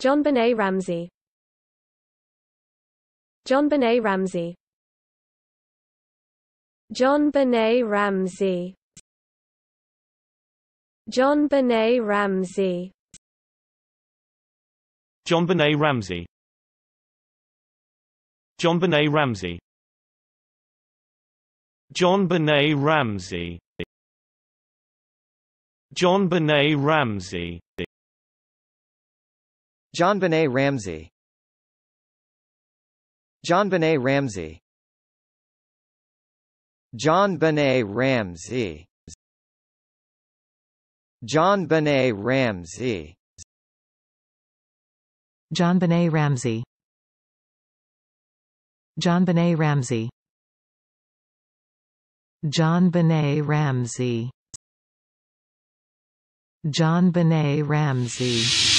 John Benet Ramsey John Benet Ramsey John Benet Ramsey John Benet Ramsey John Benet Ramsey John Benet Ramsey John Benet Ramsey John Benet Ramsey John Benet Ramsey John Benet Ramsey John Benet Ramsey John Benet Ramsey Benet Ramsey Benet Ramsey John Ramsey Ramsey